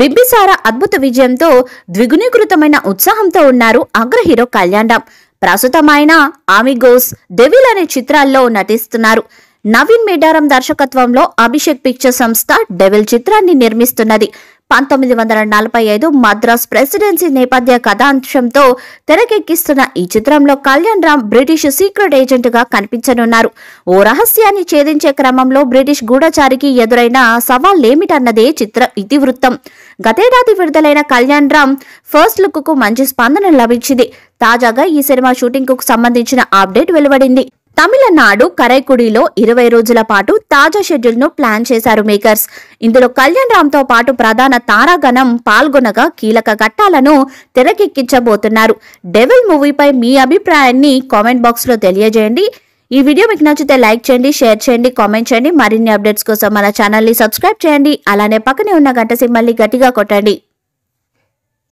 బిబ్బిసార అద్భుత విజయంతో ద్విగుణీకృతమైన ఉత్సాహంతో ఉన్నారు అగ్ర హీరో కళ్యాణం ప్రస్తుతం ఆయన ఆమిగోస్ డెవిల్ అనే చిత్రాల్లో నటిస్తున్నారు నవీన్ మిడారం దర్శకత్వంలో అభిషేక్ పిక్చర్ సంస్థ డెవిల్ చిత్రాన్ని నిర్మిస్తున్నది పంతొమ్మిది వందల నలభై ఐదు మద్రాస్ ప్రెసిడెన్సీ నేపథ్య కథాంశంతో తెరకెక్కిస్తున్న ఈ చిత్రంలో Kalyan Ram British secret agent గా కనిపించనున్నారు ఓ రహస్యాన్ని ఛేదించే క్రమంలో బ్రిటిష్ గూఢచారికి ఎదురైన సవాళ్లేమిటన్నదే చిత్ర ఇతివృత్తం గతేడాది విడుదలైన కళ్యాణ్ రామ్ ఫస్ట్ లుక్ కు మంచి స్పందన లభించింది తాజాగా ఈ సినిమా షూటింగ్ కు సంబంధించిన అప్డేట్ వెలువడింది తమిళనాడు కరైకుడిలో ఇరవై రోజుల పాటు తాజా షెడ్యూల్ ను ప్లాన్ చేశారు మేకర్స్ ఇందులో కళ్యాణ్ రామ్ తో పాటు ప్రధాన తారాగణం పాల్గొనగా కీలక ఘట్టాలను తెరకెక్కించబోతున్నారు డెవిల్ మూవీపై మీ అభిప్రాయాన్ని కామెంట్ బాక్స్ లో తెలియజేయండి ఈ వీడియో మీకు నచ్చితే లైక్ చేయండి షేర్ చేయండి కామెంట్ చేయండి మరిన్ని అప్డేట్స్ కోసం మన ఛానల్ని సబ్స్క్రైబ్ చేయండి అలానే పక్కనే ఉన్న గంట సిమ్మల్ని గట్టిగా కొట్టండి